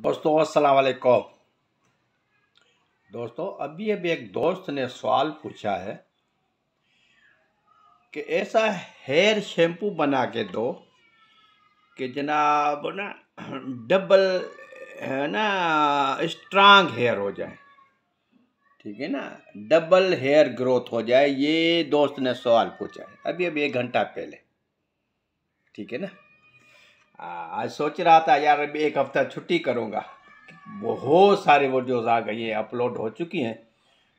दोस्तों अस्सलाम वालेकुम दोस्तों अभी अभी एक दोस्त ने सवाल पूछा है कि ऐसा हेयर शैम्पू बना के दो कि जनाब ना डबल है ना स्ट्रांग हेयर हो जाए ठीक है ना डबल हेयर ग्रोथ हो जाए ये दोस्त ने सवाल पूछा है अभी अभी एक घंटा पहले ठीक है ना आज सोच रहा था यार अभी एक हफ्ता छुट्टी करूँगा बहुत सारे वीडियोज़ आ गई हैं अपलोड हो चुकी हैं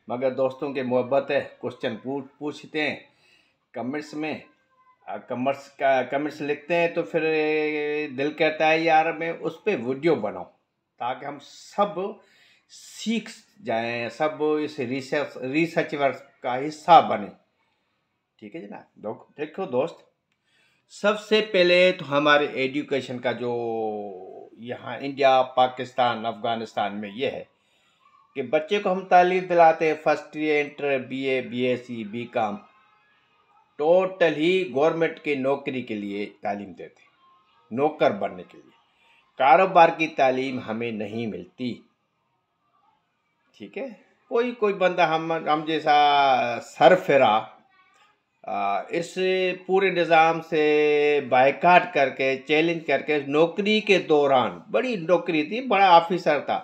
मगर दोस्तों के मोहब्बत है क्वेश्चन पूछ पूछते हैं कमेंट्स में कमर्स का कमेंट्स लिखते हैं तो फिर दिल कहता है यार मैं उस पर वीडियो बनाऊँ ताकि हम सब सीख जाएं सब इस रिसर्च रिसर्चवर का हिस्सा बने ठीक है जना देखो दोस्त सबसे पहले तो हमारे एजुकेशन का जो यहाँ इंडिया पाकिस्तान अफ़गानिस्तान में ये है कि बच्चे को हम तालीम दिलाते हैं first year inter B A B S C B com total ही गवर्नमेंट की नौकरी के लिए तालीम देते हैं नौकर बनने के लिए कारोबार की तालीम हमें नहीं मिलती ठीक है कोई कोई बंदा हम हम जैसा सर इस पूरे निज़ाम से बाइकाट करके चैलेंज करके नौकरी के दौरान बड़ी नौकरी थी बड़ा ऑफिसर था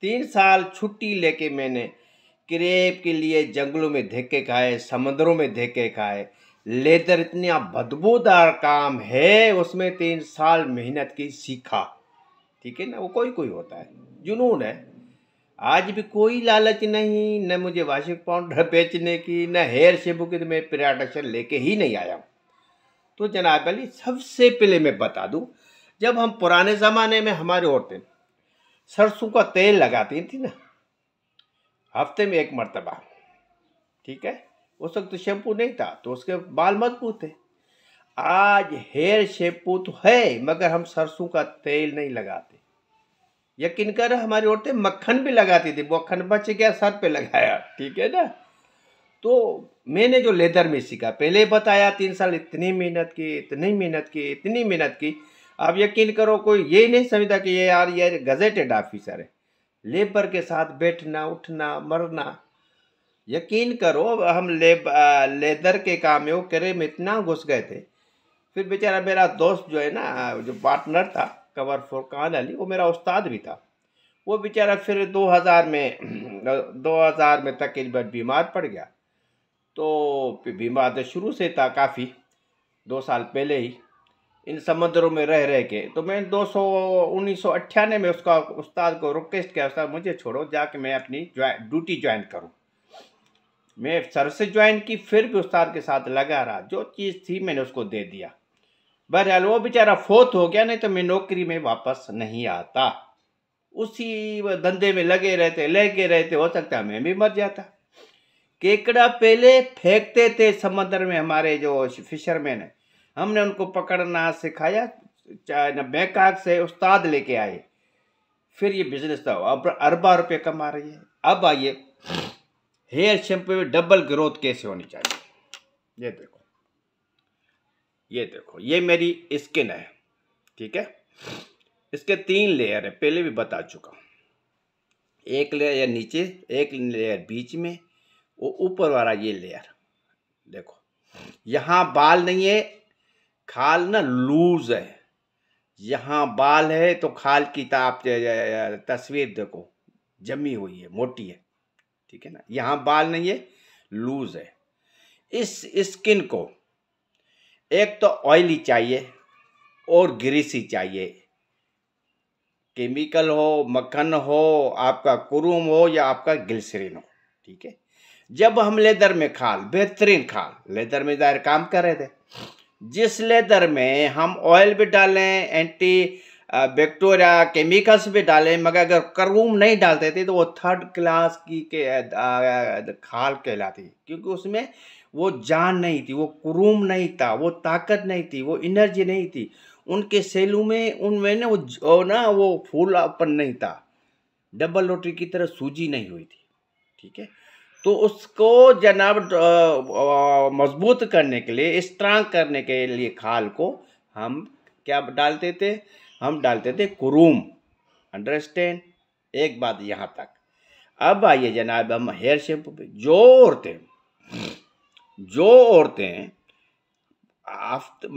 तीन साल छुट्टी लेके मैंने क्रेप के लिए जंगलों में धक्के खाए समंदरों में धक्के खाए लेदर इतना बदबूदार काम है उसमें तीन साल मेहनत की सीखा ठीक है ना वो कोई कोई होता है जुनून है आज भी कोई लालच नहीं न मुझे वाशिंग पाउडर बेचने की न हेयर शैम्पू की तो मैं प्रोडक्शन लेके ही नहीं आया हूँ तो जनाब अली सबसे पहले मैं बता दूँ जब हम पुराने ज़माने में हमारी औरतें सरसों का तेल लगाती थी ना हफ्ते में एक मरतबा ठीक है उस वक्त तो शैम्पू नहीं था तो उसके बाल मजबूत थे आज हेयर शैम्पू तो है मगर हम सरसों का तेल नहीं लगाते यकीन कर हमारी औरतें मक्खन भी लगाती थी मक्खन बच गया सर पे लगाया ठीक है ना तो मैंने जो लेदर में सीखा पहले बताया तीन साल इतनी मेहनत की इतनी मेहनत की इतनी मेहनत की आप यकीन करो कोई ये नहीं समझता कि ये यार ये गजेटेड ऑफिसर है लेबर के साथ बैठना उठना मरना यकीन करो हम लेब लेदर के काम में वो करे में इतना घुस गए थे फिर बेचारा मेरा दोस्त जो है ना जो पार्टनर था कंवर फुरकान अली वो मेरा उस्ताद भी था वो बेचारा फिर 2000 में 2000 में तकरीबन बीमार पड़ गया तो बीमार तो शुरू से था काफ़ी दो साल पहले ही इन समंदरों में रह रह के तो मैं दो सौ उन्नीस सौ अट्ठानवे में उसका उस्ताद को रिक्वेस्ट किया उस्ताद मुझे छोड़ो जाके मैं अपनी ड्यूटी ज्वाइन करूँ मैं सर से ज्वाइन की फिर भी उस्ताद के साथ लगा रहा जो चीज़ थी मैंने उसको दे दिया बहरहाल वो बेचारा फोत हो गया नहीं तो मैं नौकरी में वापस नहीं आता उसी धंधे में लगे रहते लगे रहते हो सकता मैं भी मर जाता केकड़ा पहले फेंकते थे समंदर में हमारे जो फिशरमैन है हमने उनको पकड़ना सिखाया चाहे न बैकाक से उस्ताद लेके आए फिर ये बिजनेस था अब अरबा रुपये कमा रही है अब आइए हेयर शैम्पू में डबल ग्रोथ कैसे होनी चाहिए ये देखो ये देखो ये मेरी स्किन है ठीक है इसके तीन लेयर है पहले भी बता चुका हूँ एक लेयर नीचे एक लेयर बीच में वो ऊपर वाला ये लेयर देखो यहाँ बाल नहीं है खाल ना लूज है यहाँ बाल है तो खाल की ताप तस्वीर देखो जमी हुई है मोटी है ठीक है ना यहाँ बाल नहीं है लूज है इस स्किन को एक तो ऑयली चाहिए और ग्रीसी चाहिए केमिकल हो मक्खन हो आपका कुरुम हो या आपका ग्लिसरीन हो ठीक है जब हम लेदर में खाल बेहतरीन खाल लेदर में जाहिर काम कर रहे थे जिस लेदर में हम ऑयल भी डालें एंटी बैक्टीरिया केमिकल्स भी डालें मगर अगर करूम नहीं डालते थे तो वो थर्ड क्लास की के आ, आ, खाल कहलाती क्योंकि उसमें वो जान नहीं थी वो कुरूम नहीं था वो ताकत नहीं थी वो एनर्जी नहीं थी उनके सेलू में उनमें ना वो ना वो फूलापन नहीं था डबल रोटी की तरह सूजी नहीं हुई थी ठीक है तो उसको जनाब मजबूत करने के लिए स्ट्रांग करने के लिए खाल को हम क्या डालते थे हम डालते थे कुरूम अंडरस्टैंड एक बात यहाँ तक अब आइए जनाब हम हेयर शैम्पू पे जोर थे जो औरतें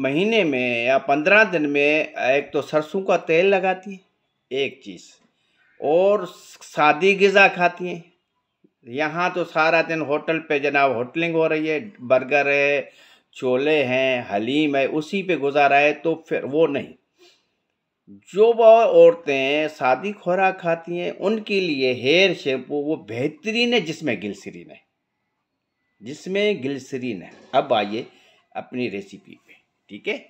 महीने में या पंद्रह दिन में एक तो सरसों का तेल लगाती हैं एक चीज़ और सादी गज़ा खाती हैं यहाँ तो सारा दिन होटल पे जनाब होटलिंग हो रही है बर्गर है छोले हैं हलीम है उसी पे गुजारा है तो फिर वो नहीं जो औरतें सादी खुराक खाती हैं उनके लिए हेयर शैम्पू वो बेहतरीन है जिसमें गिलसरीन है जिसमें ग्लिसरीन है अब आइए अपनी रेसिपी पे ठीक है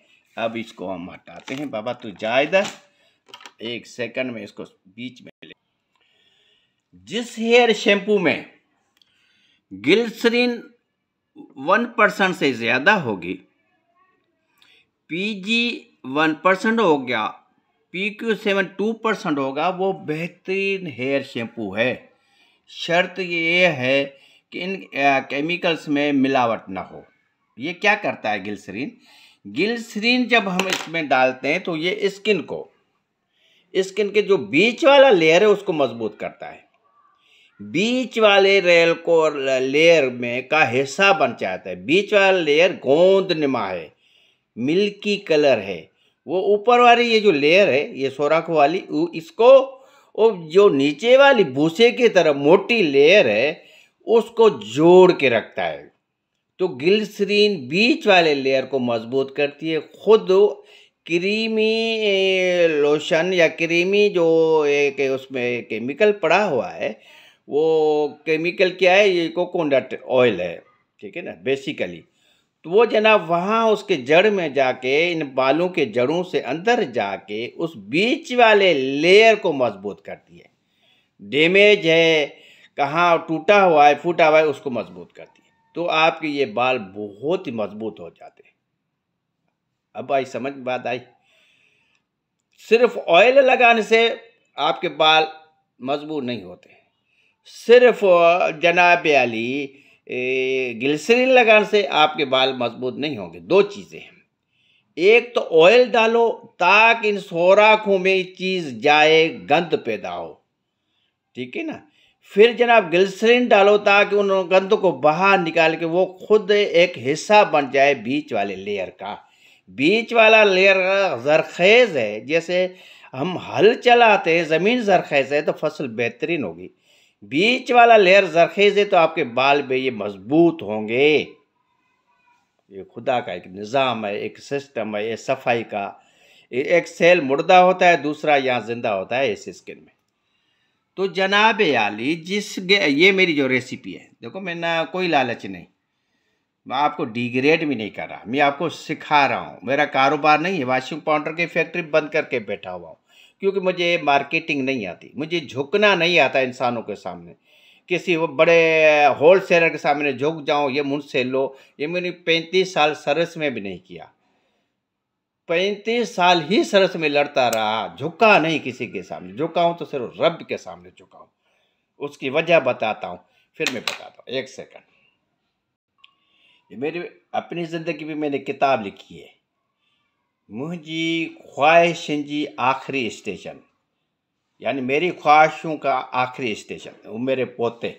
अब इसको हम हटाते हैं बाबा तो जायदा एक सेकंड में इसको बीच में ले जिस हेयर शैम्पू में ग्लिसरीन वन परसेंट से ज़्यादा होगी पीजी वन परसेंट हो गया P Q seven two percent होगा वो बेहतरीन हेयर शैम्पू है शर्त ये है कि इन केमिकल्स में मिलावट ना हो ये क्या करता है गिलसरीन गिलसरीन जब हम इसमें डालते हैं तो ये स्किन को स्किन के जो बीच वाला लेयर है उसको मजबूत करता है बीच वाले रेल को लेयर में का हिस्सा बन जाता है बीच वाला लेयर गोंद निमा है मिल्की कलर है वो ऊपर वाली ये जो लेयर है ये सोराख वाली इसको वो जो नीचे वाली भूसे की तरह मोटी लेयर है उसको जोड़ के रखता है तो ग्लिसरीन बीच वाले लेयर को मजबूत करती है खुद क्रीमी लोशन या क्रीमी जो एक उसमें केमिकल पड़ा हुआ है वो केमिकल क्या है ये कोकोनट ऑयल है ठीक है ना बेसिकली तो वो जनाब वहाँ उसके जड़ में जाके इन बालों के जड़ों से अंदर जाके उस बीच वाले लेयर को मजबूत करती है डैमेज है कहाँ टूटा हुआ है फूटा हुआ है उसको मजबूत करती है तो आपके ये बाल बहुत ही मजबूत हो जाते हैं अब आई समझ बात आई सिर्फ ऑयल लगाने से आपके बाल मजबूत नहीं होते सिर्फ जनाब अली ग्लिसरीन लगाने से आपके बाल मजबूत नहीं होंगे दो चीज़ें हैं एक तो ऑयल डालो ताकि इन सोराखों में चीज़ जाए गंद पैदा हो ठीक है ना फिर जनाब ग्लिसरीन डालो ताकि उन गंध को बाहर निकाल के वो खुद एक हिस्सा बन जाए बीच वाले लेयर का बीच वाला लेयर जरखेज़ है जैसे हम हल चलाते हैं ज़मीन जरखेज़ है तो फसल बेहतरीन होगी बीच वाला लेयर जरखेज़ है तो आपके बाल भी ये मजबूत होंगे ये खुदा का एक निज़ाम है एक सिस्टम है ये सफाई का एक सेल मुर्दा होता है दूसरा यहाँ ज़िंदा होता है इस स्किन में तो जनाब आली जिस ये मेरी जो रेसिपी है देखो मैं ना कोई लालच नहीं मैं आपको डिग्रेड भी नहीं कर रहा मैं आपको सिखा रहा हूँ मेरा कारोबार नहीं है वाशिंग पाउडर की फैक्ट्री बंद करके बैठा हुआ हूँ क्योंकि मुझे मार्केटिंग नहीं आती मुझे झुकना नहीं आता इंसानों के सामने किसी वो बड़े होल सेलर के सामने झुक जाऊँ ये मुझसे लो ये मैंने पैंतीस साल सर्विस में भी नहीं किया पैंतीस साल ही सरस में लड़ता रहा झुका नहीं किसी के सामने झुका हूँ तो सिर्फ रब के सामने झुका हूँ उसकी वजह बताता हूँ फिर मैं बताता हूँ एक सेकंड ये मेरी अपनी ज़िंदगी में मैंने किताब लिखी है मुझी ख्वाहिशनि जी आखिरी स्टेशन यानी मेरी ख्वाहिशों का आखिरी स्टेशन वो मेरे पोते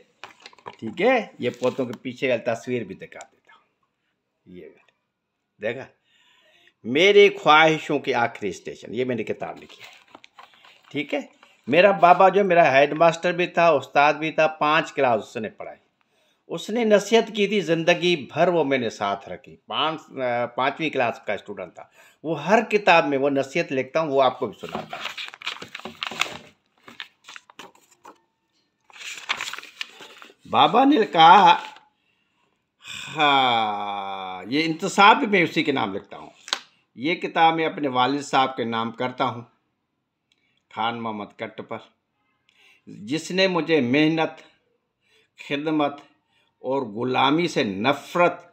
ठीक है ये पोतों के पीछे तस्वीर भी दिखा देता हूँ ये देखा मेरे ख्वाहिशों के आखिरी स्टेशन ये मैंने किताब लिखी है ठीक है मेरा बाबा जो मेरा हेड मास्टर भी था उस्ताद भी था पांच क्लास उसने पढ़ाई उसने नसीहत की थी ज़िंदगी भर वो मैंने साथ रखी पाँच पाँचवीं क्लास का स्टूडेंट था वो हर किताब में वो नसीहत लिखता हूँ वो आपको भी सुनाता हूँ बाबा ने कहा हाँ ये इंतसाब भी मैं उसी के नाम लिखता हूँ ये किताब मैं अपने वालिद साहब के नाम करता हूँ खान मोहम्मद कट्ट पर जिसने मुझे मेहनत खिदमत और ग़ुलामी से नफ़रत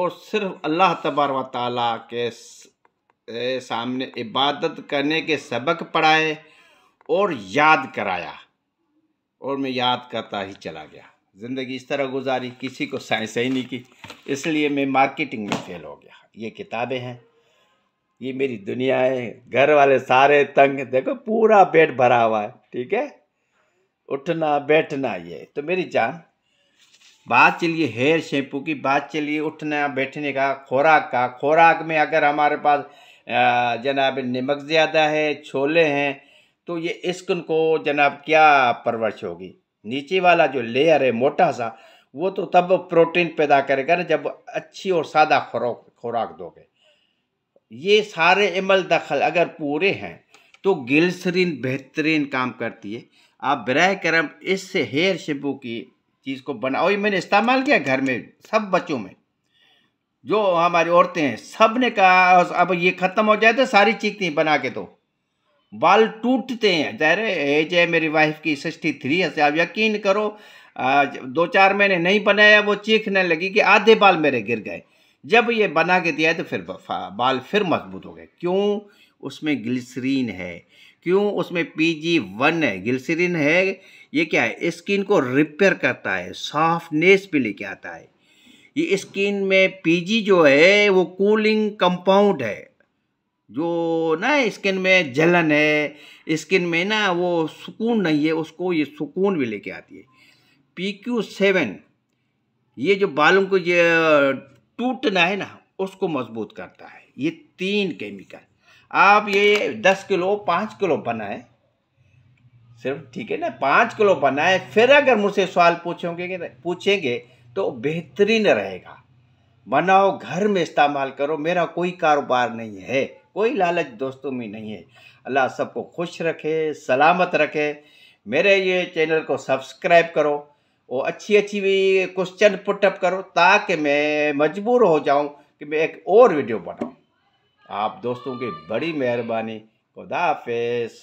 और सिर्फ अल्लाह तबार व ताली के सामने इबादत करने के सबक पढ़ाए और याद कराया और मैं याद करता ही चला गया ज़िंदगी इस तरह गुजारी किसी को साइंस ही नहीं की इसलिए मैं मार्केटिंग में फ़ेल हो गया ये किताबें हैं ये मेरी दुनिया है घर वाले सारे तंग देखो पूरा पेट भरा हुआ है ठीक है उठना बैठना ये तो मेरी जान बात चलिए हेयर शैम्पू की बात चलिए उठना बैठने का खुराक का खुराक में अगर हमारे पास जनाब नमक ज़्यादा है छोले हैं तो ये स्किन को जनाब क्या परवरिश होगी नीचे वाला जो लेयर है मोटा सा वो तो तब प्रोटीन पैदा करेगा ना जब अच्छी और सादा खुराक खुराक दोगे ये सारे अमल दखल अगर पूरे हैं तो गिलसरीन बेहतरीन काम करती है आप बर करम इस हेयर शैम्पू की चीज़ को बनाओ ये मैंने इस्तेमाल किया घर में सब बच्चों में जो हमारी औरतें हैं सब ने कहा अब ये ख़त्म हो जाए तो सारी चीखती हैं बना के तो बाल टूटते हैं जहरे एज है मेरी वाइफ की सिक्सटी थ्री है आप यकीन करो दो चार महीने नहीं बनाया वो चीखने लगी कि आधे बाल मेरे गिर गए जब ये बना के दिया तो फिर बाल फिर मजबूत हो गए क्यों उसमें ग्लिसरीन है क्यों उसमें पी जी वन है ग्लिसरीन है ये क्या है स्किन को रिपेयर करता है सॉफ्टनेस भी लेके आता है ये स्किन में पीजी जो है वो कूलिंग कंपाउंड है जो ना स्किन में जलन है स्किन में ना वो सुकून नहीं है उसको ये सुकून भी लेके आती है पी क्यू सेवन ये जो बालों को ये टूटना है ना उसको मजबूत करता है ये तीन केमिकल आप ये दस किलो पाँच किलो बनाए सिर्फ ठीक है ना पाँच किलो बनाए फिर अगर मुझसे सवाल पूछोगे पूछेंगे तो बेहतरीन रहेगा बनाओ घर में इस्तेमाल करो मेरा कोई कारोबार नहीं है कोई लालच दोस्तों में नहीं है अल्लाह सबको खुश रखे सलामत रखे मेरे ये चैनल को सब्सक्राइब करो वो अच्छी अच्छी भी क्वेश्चन पुटअप करो ताकि मैं मजबूर हो जाऊं कि मैं एक और वीडियो बनाऊं आप दोस्तों की बड़ी मेहरबानी खुदा हाफिज़